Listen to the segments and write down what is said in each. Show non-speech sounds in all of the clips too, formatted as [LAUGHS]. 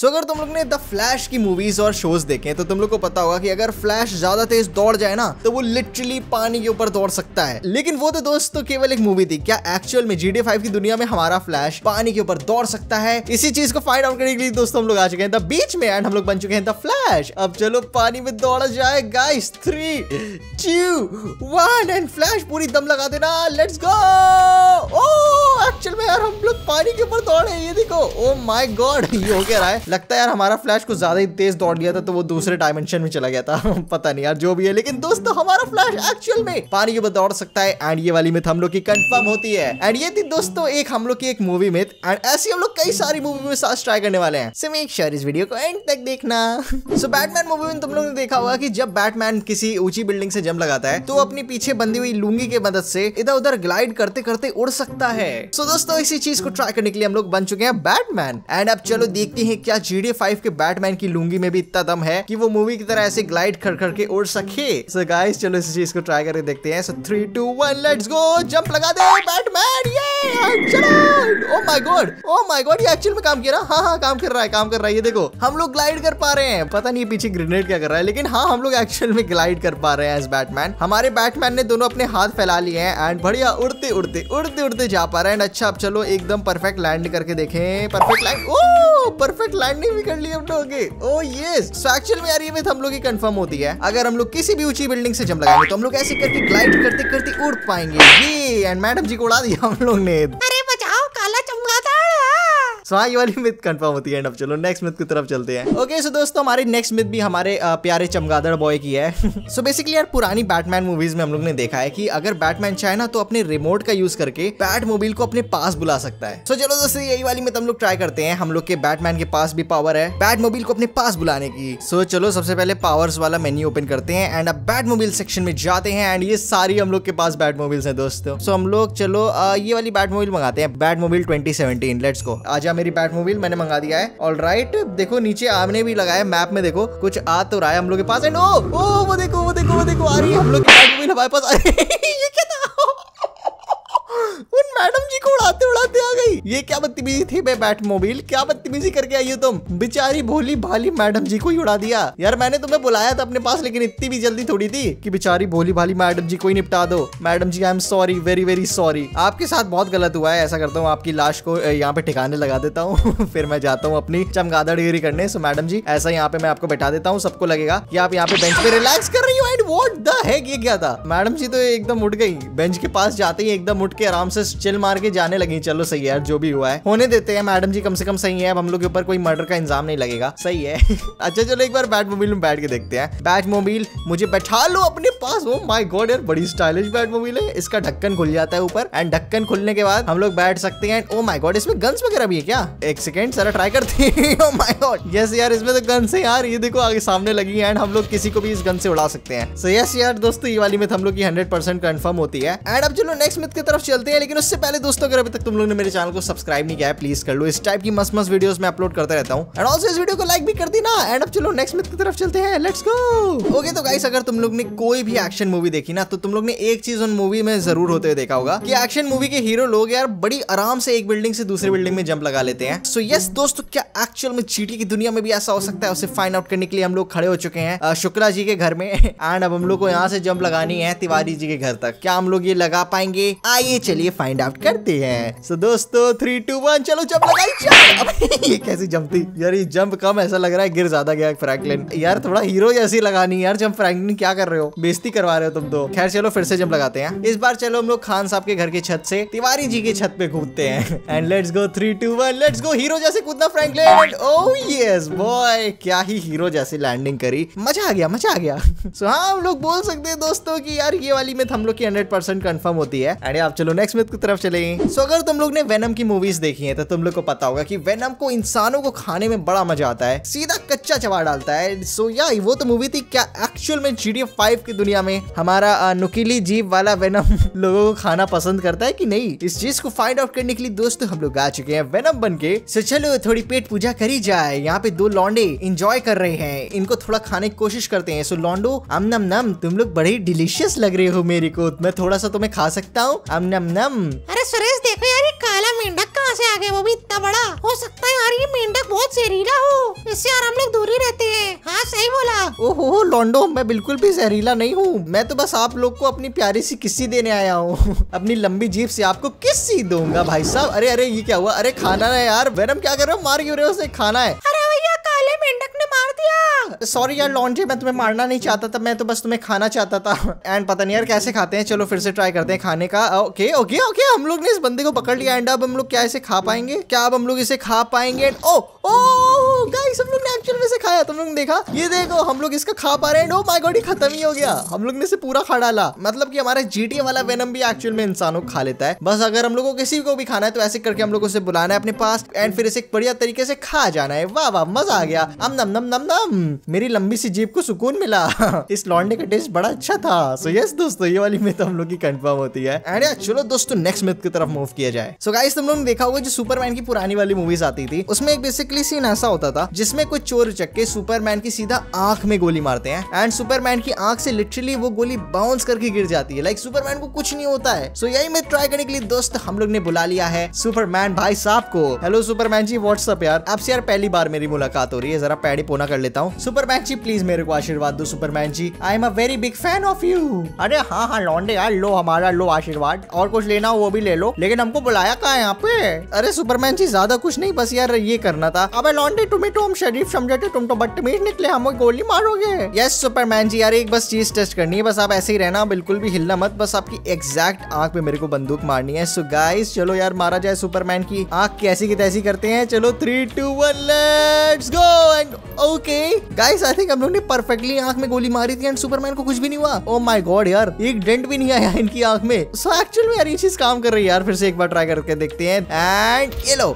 सो अगर तुम लोग ने द फ्लैश की मूवीज और शोज देखे तो तुम लोग को पता होगा कि अगर फ्लैश ज्यादा तेज दौड़ जाए ना तो वो लिटरली पानी के ऊपर दौड़ सकता है लेकिन वो तो दोस्तों तो केवल एक मूवी थी क्या एक्चुअल में जी फाइव की दुनिया में हमारा फ्लैश पानी के ऊपर दौड़ सकता है इसी चीज को फाइंड आउट करने के लिए दोस्तों हम लोग आ चुके हैं द बीच में एंड हम लोग बन चुके हैं द फ्लैश अब चलो पानी में दौड़ा जाए guys three two one and Flash पूरी दम लगा देना लेट्स गो ओ एक्चुअल में यार हम लोग पानी के ऊपर दौड़े ये देखो ओ माई गॉड ये हो क्या रहा है लगता है यार हमारा फ्लैश कुछ ज़्यादा ही तेज़ दौड़ लिया था तो वो दूसरे डायमेंशन में चला गया था [LAUGHS] पता नहीं यार जो भी है लेकिन दोस्तों हमारा फ्लैश एक्चुअल में पानी के ऊपर दौड़ सकता है एंड ये वाली मिथ हम लोग की कंफर्म होती है एंड ये थी दोस्तों एक हम लोग की एक मूवी मिथ एंड ऐसी हम लोग कई सारी मूवी में साथ ट्राई करने वाले हैं सो मेक श्योर इस वीडियो को एंड तक देखना सो बैटमैन मूवी में तुम लोग ने देखा होगा की जब बैटमैन किसी ऊंची बिल्डिंग से जम लगाता है तो अपने पीछे बंदी हुई लूंगी के मदद से इधर उधर ग्लाइड करते करते उड़ सकता है सो दोस्तों इसी चीज को ट्राई करने के लिए हम लोग बन चुके हैं बैटमैन एंड अब चलो देखते हैं क्या जी डी फाइव के बैटमैन की लुंगी में भी इतना दम है कि वो मूवी की तरह ऐसे ग्लाइड खड़ खड़ के उड़ सके सो गाइस चलो इस चीज को ट्राई करके देखते हैं so three two one let's go jump लगा दे बैटमैन oh oh ये चलो oh my God oh my God ये एक्चुअल में काम कर रहा हाँ हाँ काम कर रहा है काम कर रहा है ये देखो हम लोग ग्लाइड कर पा रहे हैं पता नहीं पीछे ग्रेनेड क्या कर रहा है लेकिन हाँ हम लोग एक्चुअल में ग्लाइड कर पा रहे हैं एज बैटमैन हमारे बैटमैन ने दोनों अपने हाथ फैला लिए हैं एंड बढ़िया उड़ते उड़ते उड़ते उड़ते जा पा रहे हैं अच्छा अब चलो एकदम परफेक्ट लैंड करके देखें perfect land oh perfect land landing भी कर ली हम लोग ओ यस एक्चुअल में यार ये हम लोग की कंफर्म होती है अगर हम लोग किसी भी ऊंची बिल्डिंग से जम लगाएंगे तो हम लोग ऐसे करके ग्लाइड करते करते उड़ पाएंगे ये एंड मैडम जी को उड़ा दिया हम लोग ने सो हाँ ये वाली मिथ कंफर्म होती है एंड अब चलो नेक्स्ट मिथ की तरफ चलते हैं ओके सो दोस्तों हमारी नेक्स्ट मिथ भी हमारे प्यारे चमगादड़ बॉय की है सो [LAUGHS] बेसिकली यार पुरानी बैटमैन मूवीज में हम लोग ने देखा है कि अगर बैटमैन चाहे ना तो अपने रिमोट का यूज करके बैट मोबाइल को अपने पास बुला सकता है सो चलो दोस्तों यही वाली मिथ हम लोग ट्राई करते हैं हम लोग के बैटमैन के पास भी पावर है बैट मोबाइल को अपने पास बुलाने की सो चलो सबसे पहले पावर्स वाला मेन्यू ओपन करते हैं एंड अब बैट मोबाइल सेक्शन में जाते हैं एंड ये सारी हम लोग के पास बैट मोबाइल्स है दोस्तों सो हम लोग चलो ये वाली बैट मोबाइल मंगाते हैं Batmobile twenty seventeen let's को आजा मेरी बैट मोबाइल मैंने मंगा दिया है ऑल राइट देखो नीचे आमने भी लगाया मैप में देखो कुछ आ तो रहा है हम लोग के पास एंड नो ओ वो देखो वो देखो वो देखो आ रही है हम लोग की बैट मोबाइल हमारे पास [LAUGHS] ये क्या था ये क्या बदतमीजी थी बे बैट मोबिल क्या बदतमीजी करके आई हो तुम बेचारी भोली भाली मैडम जी को ही उड़ा दिया यार मैंने तुम्हें बुलाया था अपने पास लेकिन इतनी भी जल्दी थोड़ी थी कि बेचारी भोली भाली मैडम जी को ही निपटा दो madam ji I am sorry very very sorry आपके साथ बहुत गलत हुआ है ऐसा करता हूँ आपकी लाश को यहाँ पे ठिकाने लगा देता हूँ [LAUGHS] फिर मैं जाता हूँ अपनी चमगादड़गिरी करने सो मैडम जी ऐसा यहाँ पे मैं आपको बैठा देता हूँ सबको लगेगा की आप यहाँ पे बेंच पे रिलैक्स कर व्हाट द हेक ये क्या था मैडम जी तो एकदम उठ गई बेंच के पास जाते ही एकदम उठ के आराम से चिल मार के जाने लगी चलो सही है यार जो भी हुआ है होने देते हैं मैडम जी कम से कम सही है अब हम लोग के ऊपर कोई मर्डर का इंजाम नहीं लगेगा सही है [LAUGHS] अच्छा चलो एक बार बैट मोबाइल में बैठ के देखते हैं बैट मोबाइल मुझे बैठा लो अपने पास हो माई गॉड यार बड़ी स्टाइलिश बैट मोबाइल है इसका ढक्कन खुल जाता है ऊपर एंड ढक्कन खुलने के बाद हम लोग बैठ सकते हैं ओ माई गॉड इसमें गन्स वगैरह भी है क्या एक सेकेंड सारा ट्राई करते हैं यस [LAUGHS] oh यार इसमें तो गन्स है यार ये देखो आगे सामने लगी है एंड हम लोग किसी को भी इस गन से उड़ा सकते हैं सो यस यार दोस्तों ये वाली मिथ हम लोग की 100% परसेंट कन्फर्म होती है एंड अब चलो नेक्स्ट मिथ की तरफ चलते हैं लेकिन उससे पहले दोस्तों अगर अभी तक तुम लोग ने मेरे चैनल को सब्सक्राइब नहीं किया है प्लीज कर लो इस टाइप की मस्त मस्त वीडियो मैं अपलोड करता रहता हूँ एंड ऑल्सो इस वीडियो को लाइक भी कर दी ना एंड अब चलो नेक्स्ट मिथ की तरफ चलते हैं लेट्स गो ओके तो गाइस अगर तुम लोग ने कोई भी एक्शन मूवी देखी ना तो तुम लोग ने एक चीज उन मूवी में जरूर होते हुए देखा होगा कि एक्शन मूवी के हीरो लोग यार बड़ी आराम से एक बिल्डिंग से दूसरे बिल्डिंग में जंप लगा लेते हैं सो यस दोस्तों क्या एक्चुअल में चीटी की दुनिया में भी ऐसा हो सकता है उसे फाइंड आउट करने के लिए हम लोग खड़े हो चुके हैं शुक्ला जी के घर में एंड [LAUGHS] अब हम लोग को यहाँ से जंप लगानी है तिवारी जी के घर तक क्या हम लोग ये लगा पाएंगे आइए चलिए फाइंड आउट करते हैं सो so, दोस्तों थ्री टू वन चलो जंप लगाई अब [LAUGHS] ये कैसी जंप थी यार ये जंप कम ऐसा लग रहा है गिर ज्यादा गया फ्रैंकलिन यार थोड़ा हीरो जैसी लगानी यार जंप फ्रैंकलिन क्या कर रहे हो बेजती करवा रहे हो तुम तो खैर चलो फिर से जंप लगाते हैं इस बार चलो हम लोग खान साहब के घर की छत से तिवारी जी की छत पे कूदते हैं and let's go three two one let's go hero जैसे कूदना फ्रैंकलिन ओह यस बॉय क्या ही हीरो जैसी लैंडिंग करी मजा आ गया मजा आ गया सो [LAUGHS] so, हाँ लोग बोल सकते हैं दोस्तों कि यार ये वाली मिथ हम लोग की 100% परसेंट कन्फर्म होती है अरे आप चलो नेक्स्ट मिथ की तरफ चले सो so, अगर तुम लोग ने वेनम की मूवीज देखी है तो तुम लोग को पता होगा की वेनम को इंसानों को खाने में बड़ा मजा आता है सीधा कच्चा चबा डालता है सो so, या वो तो मूवी थी क्या एक्चुअल में जी डी की दुनिया में हमारा नुकीली जीव वाला वेनम [LAUGHS] लोगों को खाना पसंद करता है की नहीं इस चीज को फाइंड आउट करने के लिए दोस्तों हम लोग आ चुके हैं वेनम बन के चलो थोड़ी पेट पूजा करी जाए यहाँ पे दो लॉन्डे इंजॉय कर रहे हैं इनको थोड़ा खाने की कोशिश करते हैं सो लॉन्डो अम नम नम तुम लोग बड़े डिलीशियस लग रहे हो मेरे को मैं थोड़ा सा तुम्हें खा सकता हूँ अम नम नम अरे सुरेश देखो यार ये काला मेंढक कहाँ से आ गया वो भी इतना बड़ा हो सकता है यार ये मेंढक बहुत जहरीला हो इससे यार हम लोग दूर ही रहते हैं हाँ सही बोला ओहो लॉन्डो मैं बिल्कुल भी जहरीला नहीं हूँ मैं तो बस आप लोग को अपनी प्यारी सी किस्सी देने आया हूँ [LAUGHS] अपनी लंबी जीप से आपको किस्सी दूंगा भाई साहब अरे अरे ये क्या हुआ अरे खाना है यार वेनम क्या कर रहे हो मार क्यों रहे हो उसे खाना है दिया सॉरी यार लॉन्ड्री मैं तुम्हें मारना नहीं चाहता था मैं तो बस तुम्हें खाना चाहता था एंड पता नहीं यार कैसे खाते हैं चलो फिर से ट्राई करते हैं खाने का ओके ओके ओके हम लोग ने इस बंदे को पकड़ लिया एंड अब हम लोग क्या इसे खा पाएंगे क्या अब हम लोग इसे खा पाएंगे oh oh oh, oh, guys हम लोग ने एक्चुअल में से खाया तुम लोग देखा ये देखो हम लोग इसका खा पा रहे हैं नो माय गॉड ये खत्म ही हो गया हम लोग ने इसे पूरा खा डाला मतलब कि हमारा जीटीए वाला वेनम भी एक्चुअल में इंसानों को खा लेता है बस अगर हम लोग को किसी को भी खाना है तो ऐसे करके हम लोग उसे बुलाना है अपने पास एंड फिर इसे बढ़िया तरीके से खा जाना है वाह वाह मजा आ गया अम नम नम नम नम मेरी लंबी सी जीप को सुकून मिला [LAUGHS] इस लौंडे का टेस्ट बड़ा अच्छा था सो यस दोस्तों ये वाली मिथ हम लोग की कंफर्म होती है एंड यार चलो दोस्तों नेक्स्ट मिथ की तरफ मूव किया जाए सो गाइस तुम लोग देखा होगा जो सुपरमैन की पुरानी वाली मूवीज आती थी उसमें एक बेसिकली सीन ऐसा होता होता था जिसमें कुछ चोर चक्के सुपरमैन की सीधा आंख में गोली मारते हैं एंड सुपरमैन की आंख से लिटरली वो गोली बाउंस करके गिर जाती है लाइक like, सुपरमैन को कुछ नहीं होता है सो so, यही मैं ट्राई करने के लिए दोस्त हम लोग ने बुला लिया है सुपरमैन भाई साहब को हेलो सुपरमैन जी व्हाट्सअप यार आपसे यार पहली बार मेरी मुलाकात हो रही है जरा पैडी पोना कर लेता हूँ सुपरमैन जी प्लीज मेरे को आशीर्वाद दो Superman ji I am a very big fan of you अरे हाँ हाँ लॉन्डे यार लो हमारा लो आशीर्वाद और कुछ लेना हो वो भी ले लो लेकिन हमको बुलाया कहा यहाँ पे अरे सुपरमैन जी ज्यादा कुछ नहीं बस यार ये करना था अब लॉन्डे टू में तुम शरीफ समझे थे तुम तो बदतमीज निकले हम गोली मारोगे यस सुपरमैन जी यार एक बस चीज टेस्ट करनी है बस आप ऐसे ही रहना बिल्कुल भी हिलना मत बस आपकी एग्जैक्ट आंख पे मेरे को बंदूक मारनी है सो गाइस चलो यार मारा जाए सुपरमैन की आंख कैसी की तैसी करते हैं चलो three two one let's go and okay guys I think हम लोग ने परफेक्टली आंख में गोली मारी थी एंड सुपरमैन को कुछ भी नहीं हुआ ओ माय गॉड यार एक डेंट भी नहीं आया इनकी आंख में सो so, एक्चुअल में यार ये चीज काम कर रही है यार फिर से एक बार ट्राई करके देखते हैं एंड ये लो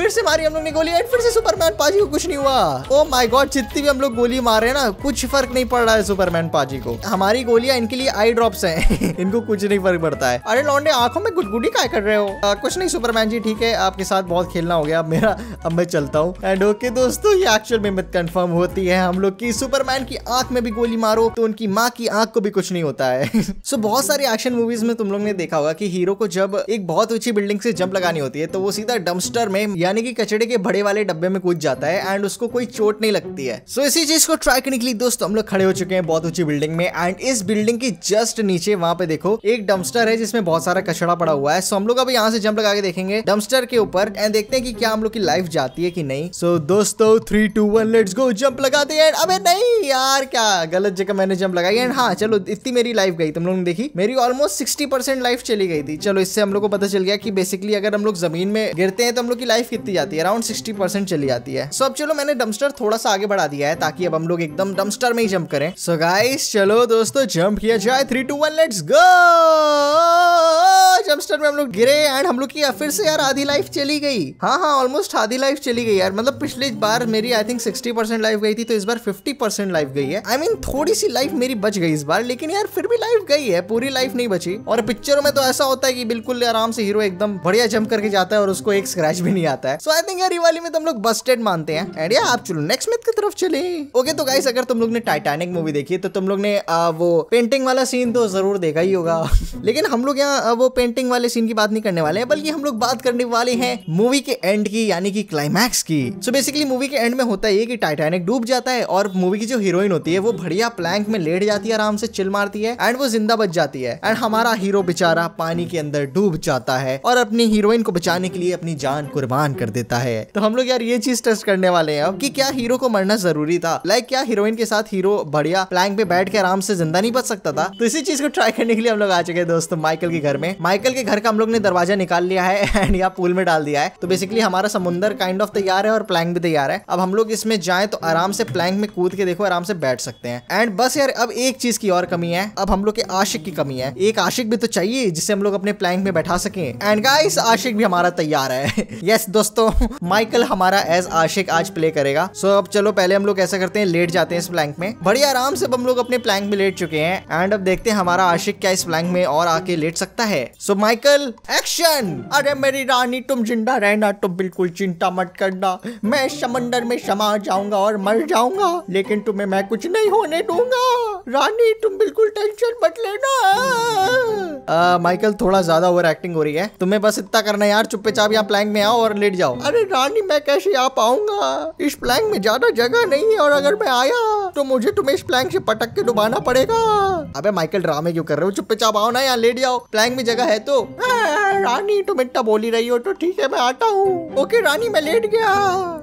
फिर से मारी हम लोग ने गोली एंड फिर से सुपरमैन पाजी को कुछ नहीं हुआ ओ माय गॉड जितनी भी हम लोग गोली मार रहे हैं ना कुछ फर्क नहीं पड़ रहा है सुपरमैन पाजी को हमारी गोलियां इनके लिए आई ड्रॉप है इनको कुछ नहीं फर्क पड़ता है अरे लॉन्डे आंखों में गुटगुटी का कर रहे हो आ, कुछ नहीं सुपरमैन जी ठीक है आपके साथ बहुत खेलना हो गया अब मेरा अब मैं चलता हूँ एंड ओके दोस्तों ये एक्चुअल में कंफर्म होती है हम लोग की सुपरमैन की आंख में भी गोली मारो तो उनकी माँ की आंख को भी कुछ नहीं होता है सो [LAUGHS] बहुत सारी एक्शन मूवीज में तुम लोग ने देखा होगा की हीरो को जब एक बहुत ऊंची बिल्डिंग से जंप लगानी होती है तो वो सीधा डम्स्टर में या यानी कि कचड़े के बड़े वाले डब्बे में कूद जाता है एंड उसको कोई चोट नहीं लगती है सो so, इसी चीज को ट्राई करने के लिए दोस्तों हम लोग खड़े हो चुके हैं बहुत ऊंची बिल्डिंग में एंड इस बिल्डिंग के जस्ट नीचे वहां पे देखो एक डम्स्टर है जिसमें बहुत सारा कचड़ा पड़ा हुआ है सो so, हम लोग अब यहाँ से जंप लगा के देखेंगे डम्स्टर के ऊपर एंड देखते हैं कि क्या हम लोग की लाइफ जाती है की नहीं सो so, दोस्तों three two one let's go jump लगाते हैं अबे नहीं यार क्या गलत जगह मैंने जंप लगाई एंड हाँ चलो इतनी मेरी लाइफ गई तुम लोग ने देखी मेरी ऑलमोस्ट सिक्सटी लाइफ चली गई थी चलो इससे हम लोग को पता चल गया कि बेसिकली अगर हम लोग जमीन में गिरते हैं तो हम लोग की लाइफ कितनी जाती है अराउंड सिक्सटी परसेंट चली जाती है सो अब चलो मैंने डम्स्टर थोड़ा सा आगे बढ़ा दिया है ताकि अब हम लोग एकदम डम्स्टर में ही जंप करें सो गाइस चलो दोस्तों जंप किया जाए three two one let's go Jumpster में हम लोग गिरे एंड हम लोग की फिर से यार आधी लाइफ चली गई हाँ हाँ ऑलमोस्ट आधी लाइफ चली गई यार मतलब पिछली बार मेरी I think sixty percent life गई थी तो इस बार फिफ्टी परसेंट लाइफ गई है आई I मीन mean, थोड़ी सी लाइफ मेरी बच गई इस बार लेकिन यार फिर भी लाइफ गई है पूरी लाइफ नहीं बची और पिक्चरों में तो ऐसा होता है कि बिल्कुल आराम से हीरो एकदम बढ़िया जंप करके जाता है और उसको एक स्क्रैच भी नहीं आता आता है सो आई थिंक यार वाली में तुम लोग बस्टेड मानते हैं एंड या आप चलो नेक्स्ट मिथ की तरफ चले ओके तो गाइस अगर तुम लोग ने टाइटैनिक मूवी देखी तो तुम लोग ने वो पेंटिंग वाला सीन तो जरूर देखा ही होगा [LAUGHS] लेकिन हम लोग यहाँ वो पेंटिंग वाले सीन की बात नहीं करने वाले हैं बल्कि हम लोग बात करने वाले हैं मूवी के एंड की यानी कि क्लाइमैक्स की सो बेसिकली मूवी के एंड में होता है कि टाइटैनिक डूब जाता है और मूवी की जो हीरोइन होती है वो बढ़िया प्लैंक में लेट जाती है आराम से चिल मारती है एंड वो जिंदा बच जाती है एंड हमारा हीरो बेचारा पानी के अंदर डूब जाता है और अपनी हीरोइन को बचाने के लिए अपनी जान कुर्बान परेशान कर देता है तो हम लोग यार ये चीज टेस्ट करने वाले हैं अब कि क्या हीरो को मरना जरूरी था लाइक क्या हीरोइन के साथ हीरो बढ़िया प्लैंग पे बैठ के आराम से जिंदा नहीं बच सकता था तो इसी चीज को ट्राई करने के लिए हम लोग आ चुके हैं दोस्तों माइकल के घर में माइकल के घर का हम लोग ने दरवाजा निकाल लिया है एंड यहाँ पूल में डाल दिया है तो बेसिकली हमारा समुंदर काइंड ऑफ तैयार है और प्लैंग भी तैयार है अब हम लोग इसमें जाए तो आराम से प्लैंग में कूद के देखो आराम से बैठ सकते हैं एंड बस यार अब एक चीज की और कमी है अब हम लोग के आशिक की कमी है एक आशिक भी तो चाहिए जिसे हम लोग अपने प्लैंग में बैठा सके एंड गाइस आशिक भी हमारा तैयार है यस [LAUGHS] yes, दोस्तों माइकल हमारा एज आशिक आज प्ले करेगा सो so, अब चलो पहले हम लोग ऐसा करते हैं लेट जाते हैं इस प्लैंक में बड़ी आराम से हम लोग अपने प्लैंक में लेट चुके हैं एंड अब देखते हैं हमारा आशिक क्या इस प्लैंक में और आके लेट सकता है सो माइकल एक्शन अरे मेरी रानी तुम जिंदा रहना तुम तो बिल्कुल चिंता मत करना मैं समंदर में समा जाऊंगा और मर जाऊंगा लेकिन तुम्हें मैं कुछ नहीं होने दूंगा रानी तुम बिल्कुल टेंशन मत लेना माइकल थोड़ा ज्यादा ओवर एक्टिंग हो रही है तुम्हें बस इतना करना यार चुपचाप यहाँ प्लैंक में आओ और ले बैठ जाओ अरे रानी मैं कैसे आ पाऊंगा इस प्लैंग में ज्यादा जगह नहीं है और अगर मैं आया तो मुझे तुम्हें इस प्लैंग से पटक के डुबाना पड़ेगा अबे माइकल ड्रामे क्यों कर रहे हो चुपचाप आओ ना यहाँ लेट जाओ प्लैंग में जगह है तो रानी तुम इतना बोली रही हो तो ठीक है मैं आता हूँ ओके रानी मैं लेट गया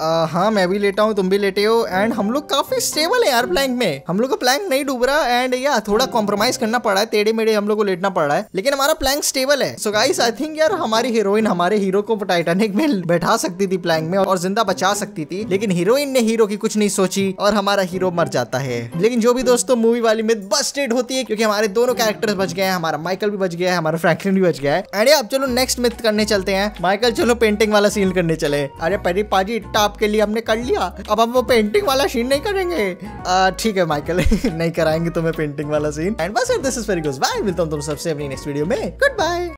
आ, हाँ मैं भी लेटा हूँ तुम भी लेटे हो एंड हम लोग काफी स्टेबल है यार प्लैंक में हम लोग का प्लैंक नहीं डूब रहा एंड या थोड़ा कॉम्प्रोमाइज करना पड़ा है टेढ़े मेढ़े हम लोग को लेटना पड़ रहा है लेकिन हमारा प्लैंक स्टेबल है सो गाइस आई थिंक यार हमारी हीरोइन हमारे हीरो को टाइटेनिक में बैठा सकती थी प्लैंग में और जिंदा बचा सकती थी लेकिन हीरोइन ने हीरो की कुछ नहीं सोची और हमारा हीरो मर जाता है लेकिन जो भी दोस्तों मूवी वाली मिथ बस्टेड होती है क्योंकि हमारे दोनों कैरेक्टर बच गए हैं हमारा माइकल भी बच गया है हमारा फ्रैंकलिन भी बच गया है अरे अब चलो नेक्स्ट मिथ करने चलते हैं माइकल चलो पेंटिंग वाला सीन करने चले अरे परी पाजी टाप के लिए हमने कर लिया अब हम वो पेंटिंग वाला सीन नहीं करेंगे ठीक है माइकल [LAUGHS] नहीं कराएंगे तुम्हें पेंटिंग वाला सीन एंड बस this is very good bye मिलता हूँ तुम सबसे अपनी नेक्स्ट वीडियो में गुड बाय